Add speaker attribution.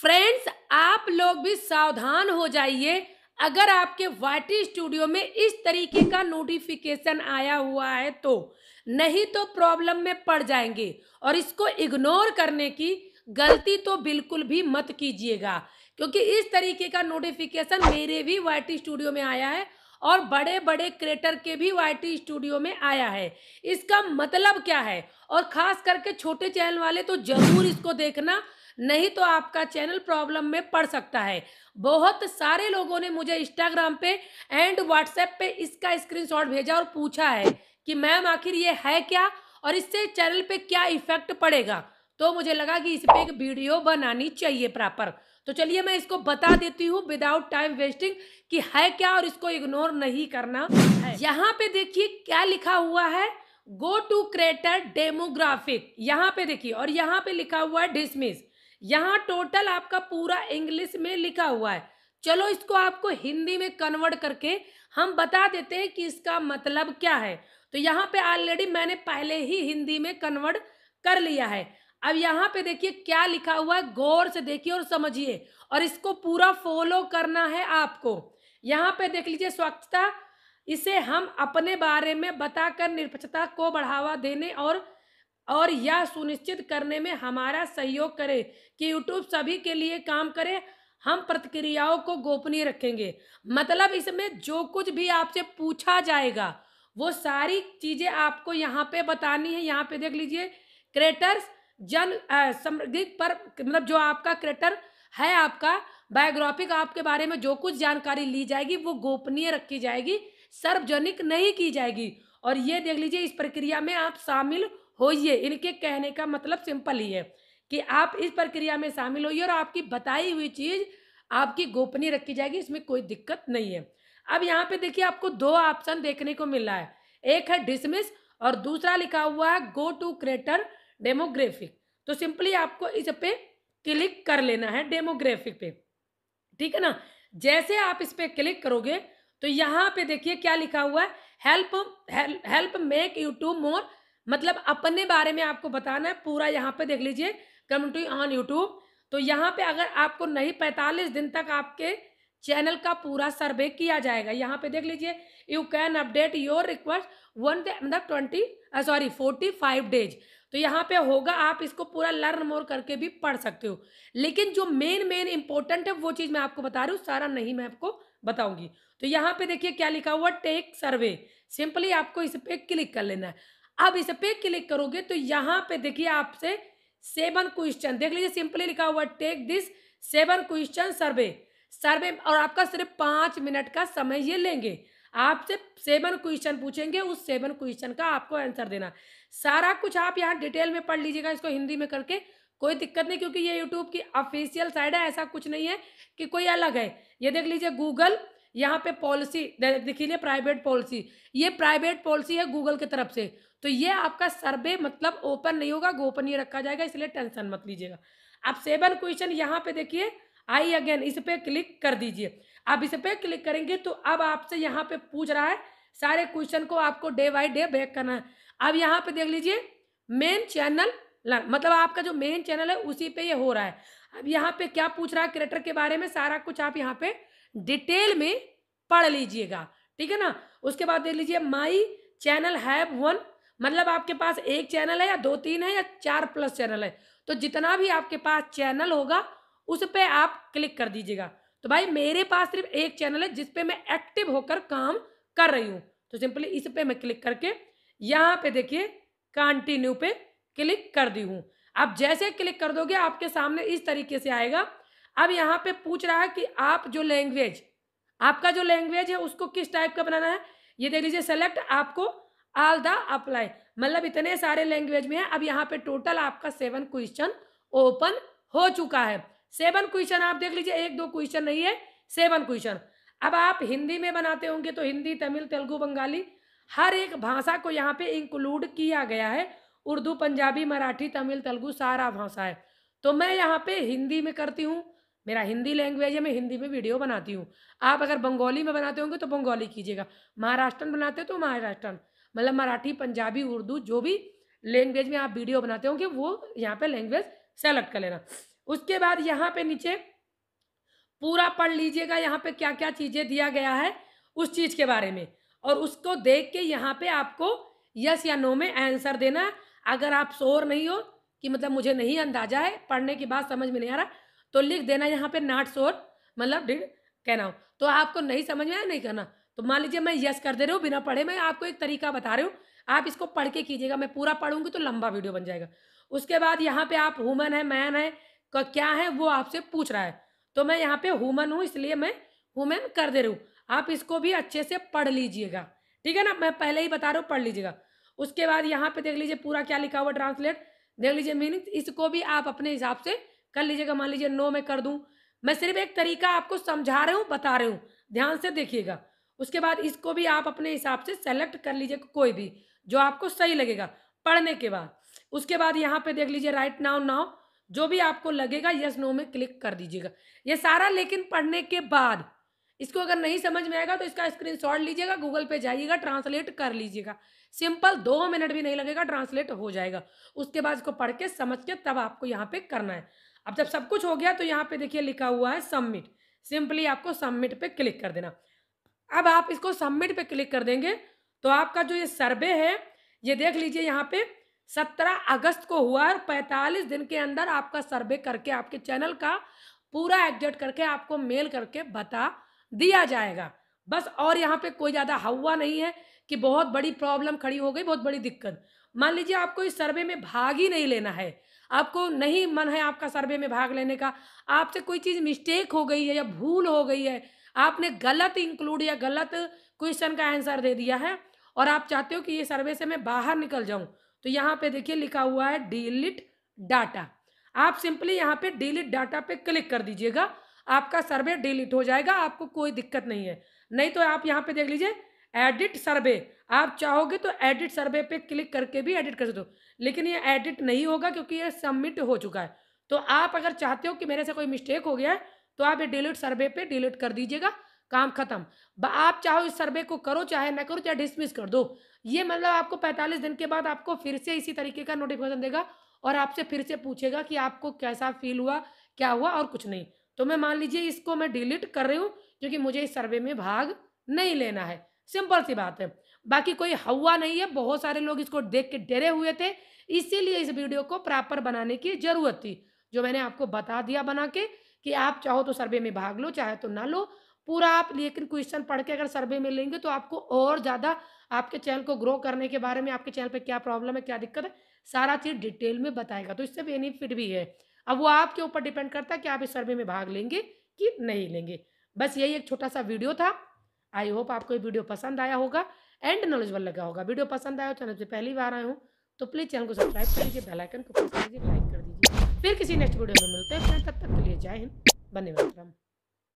Speaker 1: friends आप लोग भी सावधान हो जाइए अगर आपके वाटी स्टूडियो में इस तरीके का नोटिफिकेशन आया हुआ है तो नहीं तो प्रॉब्लम में पड़ जाएंगे और इसको इग्नोर करने की गलती तो बिल्कुल भी मत कीजिएगा क्योंकि इस तरीके का नोटिफिकेशन मेरे भी वाटी स्टूडियो में आया है और बड़े बड़े क्रिएटर के भी वाईटी स्टूडियो में आया है इसका मतलब क्या है और खास करके छोटे चैनल वाले तो जरूर इसको देखना नहीं तो आपका चैनल प्रॉब्लम में पड़ सकता है बहुत सारे लोगों ने मुझे इंस्टाग्राम पे एंड व्हाट्सएप पे इसका स्क्रीनशॉट भेजा और पूछा है कि मैम आखिर ये है क्या और इससे चैनल पे क्या इफेक्ट पड़ेगा तो मुझे लगा कि इस पर एक वीडियो बनानी चाहिए प्रॉपर तो चलिए मैं इसको बता देती हूँ विदाउट टाइम वेस्टिंग कि है क्या और इसको इग्नोर नहीं करना है यहाँ पे देखिए क्या लिखा हुआ है गो टू क्रेटर डेमोग्राफिक यहाँ पे देखिए और यहाँ पे लिखा हुआ है डिसमिस यहाँ टोटल आपका पूरा इंग्लिश में लिखा हुआ है चलो इसको आपको हिंदी में कन्वर्ट करके हम बता देते हैं कि इसका मतलब क्या है तो यहाँ पे ऑलरेडी मैंने पहले ही हिंदी में कन्वर्ट कर लिया है अब यहाँ पे देखिए क्या लिखा हुआ है गौर से देखिए और समझिए और इसको पूरा फॉलो करना है आपको यहाँ पे देख लीजिए स्वच्छता इसे हम अपने बारे में बताकर निरपक्षता को बढ़ावा देने और और यह सुनिश्चित करने में हमारा सहयोग करें कि यूट्यूब सभी के लिए काम करे हम प्रतिक्रियाओं को गोपनीय रखेंगे मतलब इसमें जो कुछ भी आपसे पूछा जाएगा वो सारी चीज़ें आपको यहाँ पे बतानी है यहाँ पे देख लीजिए क्रेटर जन समृद्धि पर मतलब जो आपका क्रेटर है आपका बायोग्राफिक आपके बारे में जो कुछ जानकारी ली जाएगी वो गोपनीय रखी जाएगी सार्वजनिक नहीं की जाएगी और ये देख लीजिए इस प्रक्रिया में आप शामिल होइए इनके कहने का मतलब सिंपल ही है कि आप इस प्रक्रिया में शामिल होइए और आपकी बताई हुई चीज़ आपकी गोपनीय रखी जाएगी इसमें कोई दिक्कत नहीं है अब यहाँ पे देखिए आपको दो ऑप्शन देखने को मिला है एक है डिसमिस और दूसरा लिखा हुआ है गो टू क्रेटर डेमोग्राफिक तो सिंपली आपको इस पे क्लिक कर लेना है डेमोग्राफिक पे ठीक है ना जैसे आप इस पर क्लिक करोगे तो यहाँ पे देखिए क्या लिखा हुआ है help help make to more मतलब अपने बारे में आपको बताना है पूरा यहाँ पे देख लीजिए टू ऑन यूट्यूब तो यहाँ पे अगर आपको नहीं पैंतालीस दिन तक आपके चैनल का पूरा सर्वे किया जाएगा यहाँ पे देख लीजिए you can update your request one मतलब twenty sorry forty five days तो यहाँ पे होगा आप इसको पूरा लर्न मोर करके भी पढ़ सकते हो लेकिन जो मेन मेन इंपॉर्टेंट है वो चीज़ मैं आपको बता रही हूँ सारा नहीं मैं आपको बताऊंगी तो यहाँ पे देखिए क्या लिखा हुआ टेक सर्वे सिंपली आपको इस पर क्लिक कर लेना है अब इस पे क्लिक करोगे तो यहाँ पे देखिए आपसे सेवन क्वेश्चन देख लीजिए सिंपली लिखा हुआ take this seven question survey survey और आपका सिर्फ पाँच मिनट का समय ये लेंगे आपसे सेवन क्वेश्चन पूछेंगे उस सेवन क्वेश्चन का आपको आंसर देना सारा कुछ आप यहाँ डिटेल में पढ़ लीजिएगा इसको हिंदी में करके कोई दिक्कत नहीं क्योंकि ये यूट्यूब की ऑफिशियल साइड है ऐसा कुछ नहीं है कि कोई अलग है ये देख लीजिए गूगल यहाँ पे पॉलिसी देखिए प्राइवेट पॉलिसी ये प्राइवेट पॉलिसी है गूगल की तरफ से तो ये आपका सर्वे मतलब ओपन नहीं होगा गोपनीय रखा जाएगा इसलिए टेंशन मत लीजिएगा अब सेवन क्वेश्चन यहाँ पे देखिए आई अगेन इस पर क्लिक कर दीजिए अब इस पर क्लिक करेंगे तो अब आपसे यहाँ पे पूछ रहा है सारे क्वेश्चन को आपको डे बाई डे बैक करना है अब यहाँ पे देख लीजिए मेन चैनल मतलब आपका जो मेन चैनल है उसी पे ये हो रहा है अब यहाँ पे क्या पूछ रहा है क्रिएटर के बारे में सारा कुछ आप यहाँ पे डिटेल में पढ़ लीजिएगा ठीक है ना उसके बाद देख लीजिए माई चैनल हैव वन मतलब आपके पास एक चैनल है या दो तीन है या चार प्लस चैनल है तो जितना भी आपके पास चैनल होगा उस पर आप क्लिक कर दीजिएगा तो भाई मेरे पास सिर्फ एक चैनल है जिसपे मैं एक्टिव होकर काम कर रही हूँ तो सिंपली इस पे मैं क्लिक करके यहाँ पे देखिए कंटिन्यू पे क्लिक कर दी हूँ आप जैसे क्लिक कर दोगे आपके सामने इस तरीके से आएगा अब यहाँ पे पूछ रहा है कि आप जो लैंग्वेज आपका जो लैंग्वेज है उसको किस टाइप का बनाना है ये देख लीजिए सेलेक्ट आपको ऑल द अप्लाई मतलब इतने सारे लैंग्वेज में है अब यहाँ पे टोटल आपका सेवन क्वेश्चन ओपन हो चुका है सेवन क्वेश्चन आप देख लीजिए एक दो क्वेश्चन नहीं है सेवन क्वेश्चन अब आप हिंदी में बनाते होंगे तो हिंदी तमिल तेलुगु बंगाली हर एक भाषा को यहाँ पे इंक्लूड किया गया है उर्दू पंजाबी मराठी तमिल तेलुगु सारा भाषा है तो मैं यहाँ पे हिंदी में करती हूँ मेरा हिंदी लैंग्वेज है मैं हिंदी में वीडियो बनाती हूँ आप अगर बंगाली में बनाते होंगे तो बंगाली कीजिएगा महाराष्ट्रन बनाते हो तो महाराष्ट्रन मतलब मराठी पंजाबी उर्दू जो भी लैंग्वेज में आप वीडियो बनाते होंगे वो यहाँ पे लैंग्वेज सेलेक्ट कर लेना उसके बाद यहाँ पे नीचे पूरा पढ़ लीजिएगा यहाँ पे क्या क्या चीज़ें दिया गया है उस चीज़ के बारे में और उसको देख के यहाँ पे आपको यस या नो में आंसर देना अगर आप शोर नहीं हो कि मतलब मुझे नहीं अंदाजा है पढ़ने के बाद समझ में नहीं आ रहा तो लिख देना यहाँ पे नाट शोर मतलब डिड कहना हो तो आपको नहीं समझ में आया नहीं करना तो मान लीजिए मैं यस कर दे रही हूँ बिना पढ़े मैं आपको एक तरीका बता रही हूँ आप इसको पढ़ के कीजिएगा मैं पूरा पढ़ूंगी तो लंबा वीडियो बन जाएगा उसके बाद यहाँ पे आप हुमन है मैन है क्या है वो आपसे पूछ रहा है तो मैं यहाँ पे हुमन हूँ इसलिए मैं वुमेन कर दे रही हूँ आप इसको भी अच्छे से पढ़ लीजिएगा ठीक है ना मैं पहले ही बता रहा हूँ पढ़ लीजिएगा उसके बाद यहाँ पे देख लीजिए पूरा क्या लिखा हुआ ट्रांसलेट देख लीजिए मीनिंग इसको भी आप अपने हिसाब से कर लीजिएगा मान लीजिए नो मैं कर दूं मैं सिर्फ एक तरीका आपको समझा रही हूँ बता रही हूँ ध्यान से देखिएगा उसके बाद इसको भी आप अपने हिसाब से सेलेक्ट कर लीजिए कोई भी जो आपको सही लगेगा पढ़ने के बाद उसके बाद यहाँ पे देख लीजिए राइट नाउ नाउ जो भी आपको लगेगा यस नो में क्लिक कर दीजिएगा ये सारा लेकिन पढ़ने के बाद इसको अगर नहीं समझ में आएगा तो इसका स्क्रीनशॉट लीजिएगा गूगल पे जाइएगा ट्रांसलेट कर लीजिएगा सिंपल दो मिनट भी नहीं लगेगा ट्रांसलेट हो जाएगा उसके बाद इसको पढ़ के समझ के तब आपको यहाँ पे करना है अब जब सब कुछ हो गया तो यहाँ पे देखिए लिखा हुआ है सबमिट सिंपली आपको सबमिट पे क्लिक कर देना अब आप इसको सबमिट पे क्लिक कर देंगे तो आपका जो ये सर्वे है ये देख लीजिए यहाँ पे सत्रह अगस्त को हुआ और पैंतालीस दिन के अंदर आपका सर्वे करके आपके चैनल का पूरा एग्जिट करके आपको मेल करके बता दिया जाएगा बस और यहाँ पे कोई ज़्यादा हवा नहीं है कि बहुत बड़ी प्रॉब्लम खड़ी हो गई बहुत बड़ी दिक्कत मान लीजिए आपको इस सर्वे में भाग ही नहीं लेना है आपको नहीं मन है आपका सर्वे में भाग लेने का आपसे कोई चीज़ मिस्टेक हो गई है या भूल हो गई है आपने गलत इंक्लूड या गलत क्वेश्चन का आंसर दे दिया है और आप चाहते हो कि ये सर्वे से मैं बाहर निकल जाऊं तो यहाँ पे देखिए लिखा हुआ है डिलीट डाटा आप सिंपली यहाँ पे डिलीट डाटा पे क्लिक कर दीजिएगा आपका सर्वे डिलीट हो जाएगा आपको कोई दिक्कत नहीं है नहीं तो आप यहाँ पे देख लीजिए एडिट सर्वे आप चाहोगे तो एडिट सर्वे पे क्लिक करके भी एडिट कर सकते हो लेकिन ये एडिट नहीं होगा क्योंकि ये सबमिट हो चुका है तो आप अगर चाहते हो कि मेरे से कोई मिस्टेक हो गया है तो आप ये डिलीट सर्वे पे डिलीट कर दीजिएगा काम खत्म आप चाहो इस सर्वे को करो चाहे ना करो चाहे डिसमिस कर दो ये मतलब आपको 45 दिन के बाद आपको फिर से इसी तरीके का नोटिफिकेशन देगा और आपसे फिर से पूछेगा कि आपको कैसा फील हुआ क्या हुआ और कुछ नहीं तो मैं मान लीजिए इसको मैं डिलीट कर रही हूँ क्योंकि मुझे इस सर्वे में भाग नहीं लेना है सिंपल सी बात है बाकी कोई हवा नहीं है बहुत सारे लोग इसको देख के डरे हुए थे इसीलिए इस वीडियो को प्रॉपर बनाने की ज़रूरत थी जो मैंने आपको बता दिया बना के कि आप चाहो तो सर्वे में भाग लो चाहे तो ना लो पूरा आप लेकिन क्वेश्चन पढ़ के अगर सर्वे में लेंगे तो आपको और ज़्यादा आपके चैनल को ग्रो करने के बारे में आपके चैनल पे क्या प्रॉब्लम है क्या दिक्कत है सारा चीज़ डिटेल में बताएगा तो इससे बेनिफिट भी है अब वो आपके ऊपर डिपेंड करता है कि आप इस सर्वे में भाग लेंगे कि नहीं लेंगे बस यही एक छोटा सा वीडियो था आई होप आपको ये वीडियो पसंद आया होगा एंड नॉलेजबल लगा होगा वीडियो पसंद आया हो तो चैनल पे पहली बार आए हूँ तो प्लीज़ चैनल को सब्सक्राइब कर लीजिए बेलाइकन को प्रेस कर लीजिए लाइक कर दीजिए फिर किसी नेक्स्ट वीडियो में मिलते हैं तब तक के लिए जय हिंद बने मतलब